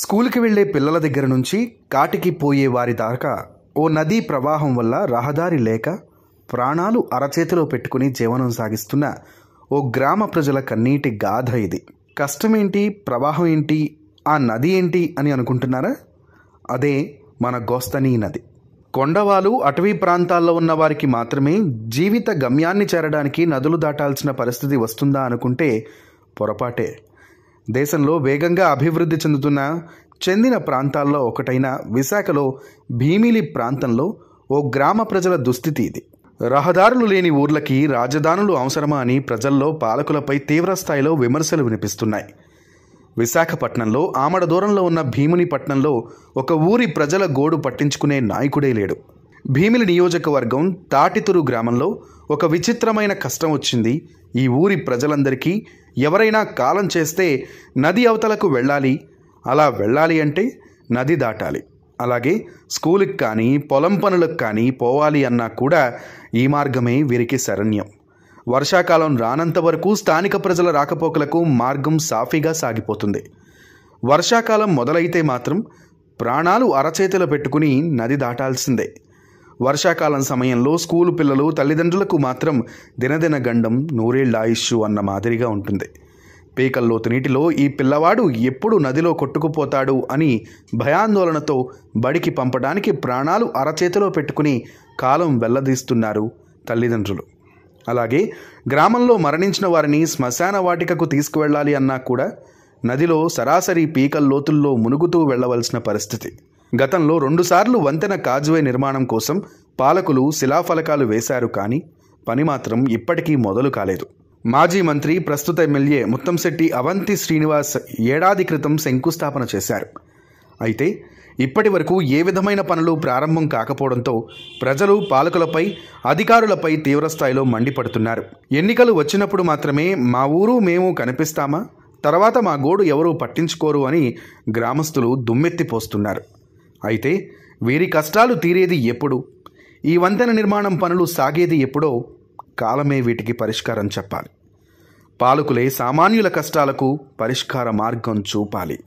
స్కూల్కి వెళ్లే పిల్లల దగ్గర నుంచి కాటికి పోయే వారి దాకా ఓ నదీ ప్రవాహం వల్ల రహదారి లేక ప్రాణాలు అరచేతిలో పెట్టుకుని జీవనం సాగిస్తున్న ఓ గ్రామ ప్రజల కన్నీటి గాథ ఇది కష్టమేంటి ప్రవాహం ఏంటి ఆ నది ఏంటి అని అనుకుంటున్నారా అదే మన గోస్తనీ నది కొండవాలు అటవీ ప్రాంతాల్లో ఉన్న వారికి మాత్రమే జీవిత గమ్యాన్ని చేరడానికి నదులు దాటాల్సిన పరిస్థితి వస్తుందా అనుకుంటే పొరపాటే దేశంలో వేగంగా అభివృద్ధి చెందుతున్న చెందిన ప్రాంతాల్లో ఒకటైన విశాఖలో భీమిలి ప్రాంతంలో ఓ గ్రామ ప్రజల దుస్థితి ఇది రహదారులు లేని ఊర్లకి రాజధానులు అవసరమా అని ప్రజల్లో పాలకులపై తీవ్రస్థాయిలో విమర్శలు వినిపిస్తున్నాయి విశాఖపట్నంలో ఆమడ దూరంలో ఉన్న భీముని పట్నంలో ఒక ఊరి ప్రజల గోడు పట్టించుకునే నాయకుడే లేడు భీమిలి నియోజకవర్గం తాటితురు గ్రామంలో ఒక విచిత్రమైన కష్టం వచ్చింది ఈ ఊరి ప్రజలందరికీ ఎవరైనా కాలం చేస్తే నది అవతలకు వెళ్ళాలి అలా వెళ్ళాలి అంటే నది దాటాలి అలాగే స్కూలుకి కానీ పొలం పనులకు కానీ పోవాలి అన్నా కూడా ఈ మార్గమే వీరికి శరణ్యం వర్షాకాలం రానంత వరకు స్థానిక ప్రజల రాకపోకలకు మార్గం సాఫీగా సాగిపోతుంది వర్షాకాలం మొదలైతే మాత్రం ప్రాణాలు అరచేతిలో పెట్టుకుని నది దాటాల్సిందే వర్షాకాలం సమయంలో స్కూలు పిల్లలు తల్లిదండ్రులకు మాత్రం దినదిన గండం నూరేళ్ళ ఆయుష్ అన్న మాదిరిగా ఉంటుంది పీకల్లోతు నీటిలో ఈ పిల్లవాడు ఎప్పుడు నదిలో కొట్టుకుపోతాడు అని భయాందోళనతో బడికి పంపడానికి ప్రాణాలు అరచేతిలో పెట్టుకుని కాలం వెల్లదీస్తున్నారు తల్లిదండ్రులు అలాగే గ్రామంలో మరణించిన వారిని శ్మశాన వాటికకు తీసుకువెళ్ళాలి అన్నా కూడా నదిలో సరాసరి పీకల్లోతుల్లో మునుగుతూ వెళ్ళవలసిన పరిస్థితి గతంలో రెండుసార్లు వంతెన కాజువే నిర్మాణం కోసం పాలకులు శిలాఫలకాలు వేశారు కానీ పని మాత్రం ఇప్పటికీ మొదలు కాలేదు మాజీ మంత్రి ప్రస్తుత ఎమ్మెల్యే ముత్తంశెట్టి అవంతి శ్రీనివాస్ ఏడాది క్రితం శంకుస్థాపన చేశారు అయితే ఇప్పటి వరకు ఏ విధమైన పనులు ప్రారంభం కాకపోవడంతో ప్రజలు పాలకులపై అధికారులపై తీవ్రస్థాయిలో మండిపడుతున్నారు ఎన్నికలు వచ్చినప్పుడు మాత్రమే మా ఊరు మేము కనిపిస్తామా తర్వాత మా గోడు ఎవరూ పట్టించుకోరు అని గ్రామస్తులు దుమ్మెత్తిపోస్తున్నారు అయితే వీరి కష్టాలు తీరేది ఎప్పుడు ఈ వంతెన నిర్మాణం పనులు సాగేది ఎప్పుడో కాలమే వీటికి పరిష్కారం చెప్పాలి పాలకులే సామాన్యుల కష్టాలకు పరిష్కార మార్గం చూపాలి